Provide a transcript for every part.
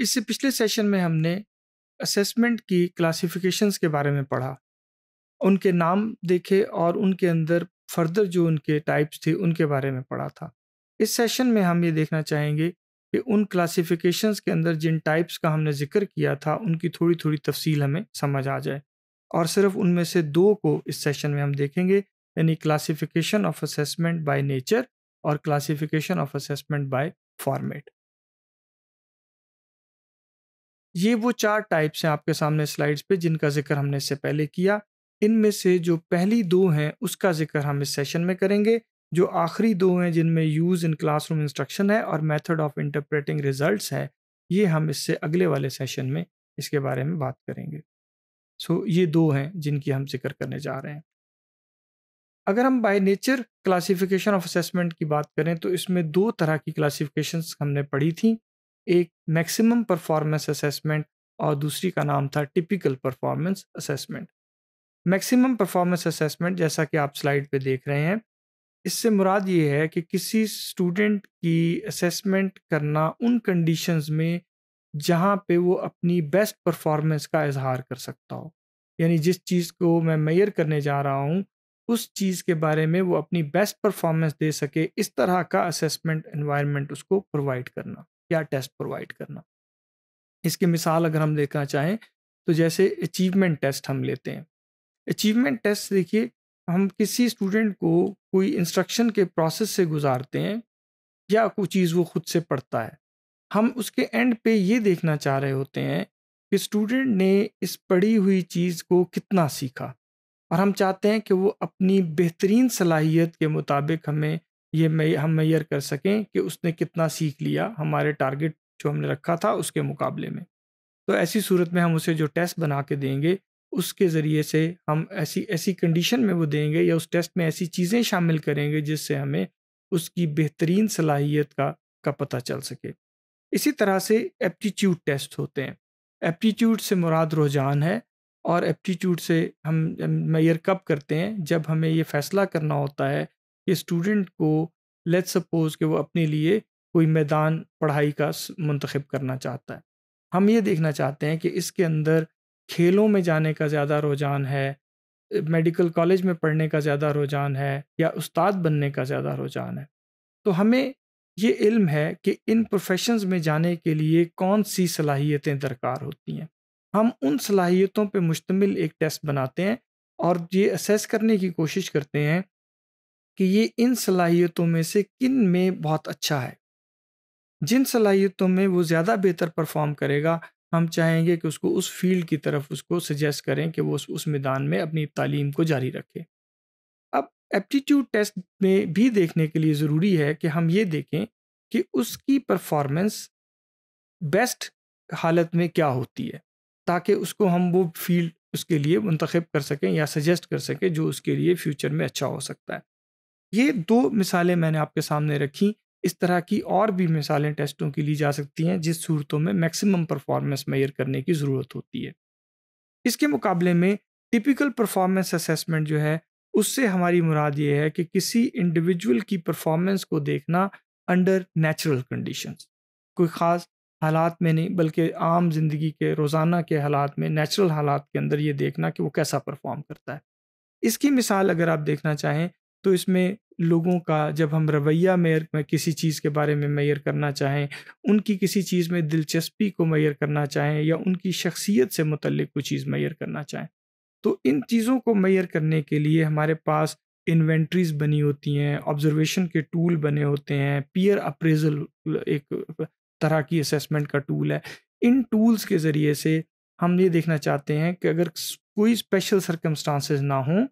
इससे पिछले सेशन में हमने असेसमेंट की क्लासिफिकेशंस के बारे में पढ़ा उनके नाम देखे और उनके अंदर फर्दर जो उनके टाइप्स थे उनके बारे में पढ़ा था इस सेशन में हम ये देखना चाहेंगे कि उन क्लासिफिकेशंस के अंदर जिन टाइप्स का हमने जिक्र किया था उनकी थोड़ी थोड़ी तफसील हमें समझ आ जाए और सिर्फ उनमें से दो को इस सेशन में हम देखेंगे यानी classification of assessment by nature और classification of assessment by format ये वो चार टाइप्स हैं आपके सामने स्लाइड्स पे जिनका जिक्र हमने इससे पहले किया इनमें से जो पहली दो हैं उसका जिक्र हम इस सेशन में करेंगे जो आखिरी दो हैं जिनमें यूज़ इन क्लासरूम इंस्ट्रक्शन है और मेथड ऑफ इंटरप्रेटिंग रिजल्ट्स है ये हम इससे अगले वाले सेशन में इसके बारे में बात करेंगे सो ये दो हैं जिनकी हम जिक्र करने जा रहे हैं अगर हम by nature classification of assessment की बात करें तो इसमें दो तरह की क्लासिफिकेशंस हमने पढ़ी थी एक मैक्सिमम परफॉर्मेंस असेसमेंट और दूसरी का नाम था typical performance assessment maximum performance assessment जैसा कि आप स्लाइड पे देख रहे हैं इससे मुराद ये है कि किसी स्टूडेंट की असेसमेंट करना उन कंडीशंस में जहाँ पे वो अपनी बेस्ट परफॉर्मेंस का इजहार कर सकता हो यानी जिस चीज़ को मैं मैयर करने जा रहा हूँ उस चीज़ के बारे में वो अपनी बेस्ट परफॉर्मेंस दे सके इस तरह का असेसमेंट इन्वायरमेंट उसको प्रोवाइड करना या टेस्ट प्रोवाइड करना इसकी मिसाल अगर हम देखना चाहें तो जैसे अचीवमेंट टेस्ट हम लेते हैं अचीवमेंट टेस्ट देखिए हम किसी स्टूडेंट को कोई इंस्ट्रक्शन के प्रोसेस से गुजारते हैं या कोई चीज़ वो खुद से पढ़ता है हम उसके एंड पे ये देखना चाह रहे होते हैं कि स्टूडेंट ने इस पढ़ी हुई चीज़ को कितना सीखा और हम चाहते हैं कि वो अपनी बेहतरीन सलाहियत के मुताबिक हमें ये मे हम मैयर कर सकें कि उसने कितना सीख लिया हमारे टारगेट जो हमने रखा था उसके मुकाबले में तो ऐसी सूरत में हम उसे जो टेस्ट बना के देंगे उसके ज़रिए से हम ऐसी ऐसी कंडीशन में वो देंगे या उस टेस्ट में ऐसी चीज़ें शामिल करेंगे जिससे हमें उसकी बेहतरीन सलाहियत का का पता चल सके इसी तरह से एप्टीट्यूड टेस्ट होते हैं एप्टीट्यूड से मुराद रुझान है और एप्टीट्यूड से हम मैयर कब करते हैं जब हमें ये फ़ैसला करना होता है कि स्टूडेंट को लेट सपोज कि वो अपने लिए कोई मैदान पढ़ाई का मंतखब करना चाहता है हम ये देखना चाहते हैं कि इसके अंदर खेलों में जाने का ज़्यादा रुझान है मेडिकल कॉलेज में पढ़ने का ज़्यादा रुझान है या उस्ताद बनने का ज़्यादा रुझान है तो हमें ये इल्म है कि इन प्रोफेशंस में जाने के लिए कौन सी सलाहियतें दरकार होती हैं हम उन सलाहियतों पे मुश्तमिल एक टेस्ट बनाते हैं और ये असेस करने की कोशिश करते हैं कि ये इन सलाहियतों में से किन में बहुत अच्छा है जिन सलाहियतों में वो ज़्यादा बेहतर परफॉर्म करेगा हम चाहेंगे कि उसको उस फील्ड की तरफ उसको सजेस्ट करें कि वो उस, उस मैदान में अपनी तालीम को जारी रखे अब एप्टीट्यूड टेस्ट में भी देखने के लिए ज़रूरी है कि हम ये देखें कि उसकी परफॉर्मेंस बेस्ट हालत में क्या होती है ताकि उसको हम वो फील्ड उसके लिए मंतखब कर सकें या सजेस्ट कर सकें जो उसके लिए फ्यूचर में अच्छा हो सकता है ये दो मिसालें मैंने आपके सामने रखी इस तरह की और भी मिसालें टेस्टों की ली जा सकती हैं जिस सूरतों में मैक्सिमम परफॉर्मेंस मेयर करने की ज़रूरत होती है इसके मुकाबले में टिपिकल परफॉर्मेंस असेसमेंट जो है उससे हमारी मुराद ये है कि किसी इंडिविजुअल की परफॉर्मेंस को देखना अंडर नेचुरल कंडीशन कोई ख़ास हालात में नहीं बल्कि आम जिंदगी के रोज़ाना के हालात में नेचुरल हालात के अंदर ये देखना कि वो कैसा परफॉर्म करता है इसकी मिसाल अगर आप देखना चाहें तो इसमें लोगों का जब हम रवैया मेयर में किसी चीज़ के बारे में मैयर करना चाहें उनकी किसी चीज़ में दिलचस्पी को मैयर करना चाहें या उनकी शख्सियत से मुतल कोई चीज़ मैयर करना चाहें तो इन चीज़ों को मैयर करने के लिए हमारे पास इन्वेंट्रीज बनी होती हैं ऑब्जर्वेशन के टूल बने होते हैं पीयर अप्रेजल एक तरह की असेसमेंट का टूल है इन टूल्स के ज़रिए से हम ये देखना चाहते हैं कि अगर कोई स्पेशल सर्कमस्टांसेस ना हों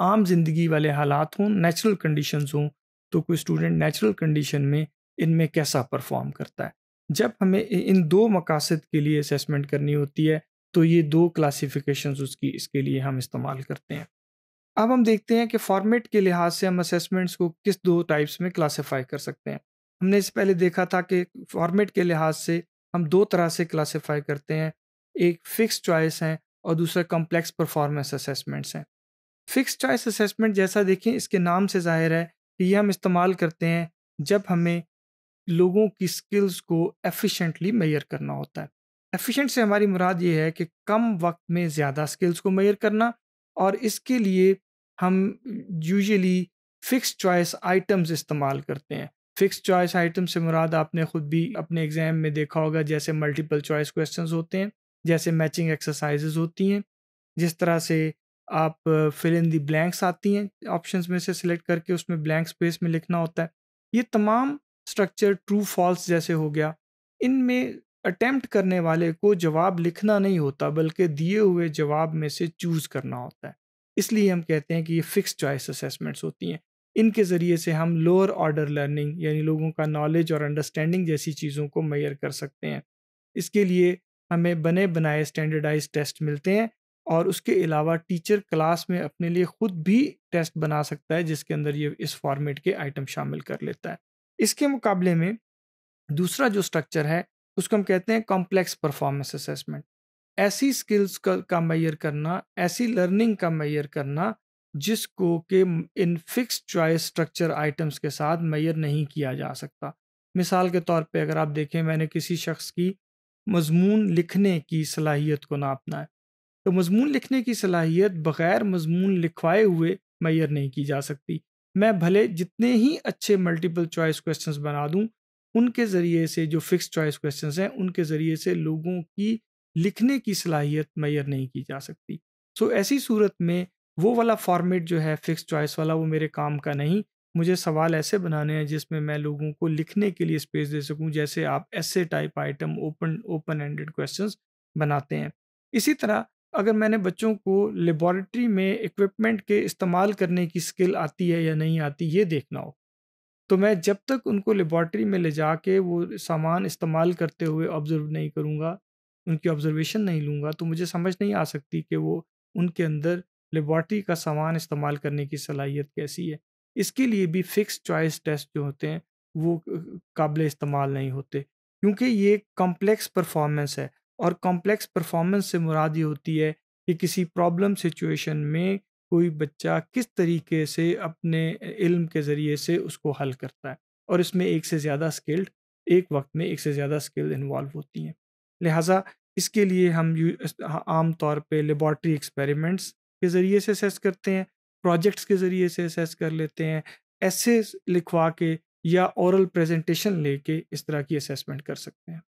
आम ज़िंदगी वाले हालात हों नेचुरल कंडीशन हों तो कोई स्टूडेंट नेचुरल कंडीशन में इनमें कैसा परफॉर्म करता है जब हमें इन दो मकासद के लिए असेसमेंट करनी होती है तो ये दो क्लासिफिकेशन उसकी इसके लिए हम इस्तेमाल करते हैं अब हम देखते हैं कि फॉर्मेट के लिहाज से हम असेसमेंट्स को किस दो टाइप्स में क्लासिफाई कर सकते हैं हमने इससे पहले देखा था कि फॉर्मेट के लिहाज से हम दो तरह से क्लासिफाई करते हैं एक फिक्स चॉइस हैं और दूसरा कम्प्लेक्स परफॉर्मेंस असेसमेंट्स हैं फिक्स चॉइस असेसमेंट जैसा देखें इसके नाम से जाहिर है कि ये हम इस्तेमाल करते हैं जब हमें लोगों की स्किल्स को एफिशिएंटली मेयर करना होता है एफिशिएंट से हमारी मुराद ये है कि कम वक्त में ज़्यादा स्किल्स को मेयर करना और इसके लिए हम यूजली फिक्स चॉइस आइटम्स इस्तेमाल करते हैं फिक्स चॉइस आइटम से मुराद आपने खुद भी अपने एग्ज़ाम में देखा होगा जैसे मल्टीपल चॉइस क्वेश्चंस होते हैं जैसे मैचिंग एक्सरसाइजेज होती हैं जिस तरह से आप फिल इन दी ब्लैंक्स आती हैं ऑप्शंस में से सिलेक्ट करके उसमें ब्लैंक स्पेस में लिखना होता है ये तमाम स्ट्रक्चर ट्रू फॉल्स जैसे हो गया इनमें अटेम्प्ट करने वाले को जवाब लिखना नहीं होता बल्कि दिए हुए जवाब में से चूज़ करना होता है इसलिए हम कहते हैं कि ये फिक्स चॉइस असेसमेंट्स होती हैं इनके ज़रिए से हम लोअर ऑर्डर लर्निंग यानी लोगों का नॉलेज और अंडरस्टैंडिंग जैसी चीज़ों को मैयर कर सकते हैं इसके लिए हमें बने बनाए स्टैंडर्डाइज टेस्ट मिलते हैं और उसके अलावा टीचर क्लास में अपने लिए खुद भी टेस्ट बना सकता है जिसके अंदर ये इस फॉर्मेट के आइटम शामिल कर लेता है इसके मुकाबले में दूसरा जो स्ट्रक्चर है उसको हम कहते हैं कॉम्प्लेक्स परफॉर्मेंस असेसमेंट ऐसी स्किल्स का, का मैयर करना ऐसी लर्निंग का मैयर करना जिसको के इन फिक्स चॉइस स्ट्रक्चर आइटम्स के साथ मैयर नहीं किया जा सकता मिसाल के तौर पे अगर आप देखें मैंने किसी शख्स की मजमून लिखने की सलाहियत को नापना है तो मजमून लिखने की सलाहियत बगैर मजमून लिखवाए हुए मैयर नहीं की जा सकती मैं भले जितने ही अच्छे मल्टीपल चॉइस क्वेश्चन बना दूँ उनके ज़रिए से जो फिक्स चॉइस क्वेश्चन हैं उनके ज़रिए से लोगों की लिखने की सलाहियत मैयर नहीं की जा सकती सो ऐसी सूरत में वो वाला फॉर्मेट जो है फिक्स चॉइस वाला वो मेरे काम का नहीं मुझे सवाल ऐसे बनाने हैं जिसमें मैं लोगों को लिखने के लिए स्पेस दे सकूं जैसे आप ऐसे type item open open ended questions बनाते हैं इसी तरह अगर मैंने बच्चों को लेबॉरेटरी में इक्विपमेंट के इस्तेमाल करने की स्किल आती है या नहीं आती ये देखना हो तो मैं जब तक उनको लेबॉरेटरी में ले जा के वो सामान इस्तेमाल करते हुए ऑब्जर्व नहीं करूँगा उनकी ऑब्जर्वेशन नहीं लूँगा तो मुझे समझ नहीं आ सकती कि वो उनके अंदर लेबॉरेटरी का सामान इस्तेमाल करने की सलाहियत कैसी है इसके लिए भी फिक्स चॉइस टेस्ट जो होते हैं वो काबिल इस्तेमाल नहीं होते क्योंकि ये कॉम्प्लेक्स परफॉर्मेंस है और कॉम्प्लेक्स परफॉर्मेंस से मुराद ये होती है कि किसी प्रॉब्लम सिचुएशन में कोई बच्चा किस तरीके से अपने इल्म के ज़रिए से उसको हल करता है और इसमें एक से ज़्यादा स्किल्ड एक वक्त में एक से ज़्यादा स्किल्ड इन्वॉल्व होती हैं लिहाजा इसके लिए हम आम तौर पे लेबॉर्ट्री एक्सपेरिमेंट्स के ज़रिए से असेस करते हैं प्रोजेक्ट्स के ज़रिए से असेस कर लेते हैं ऐसे लिखवा के या औरल प्रेजेंटेशन लेके इस तरह की असेसमेंट कर सकते हैं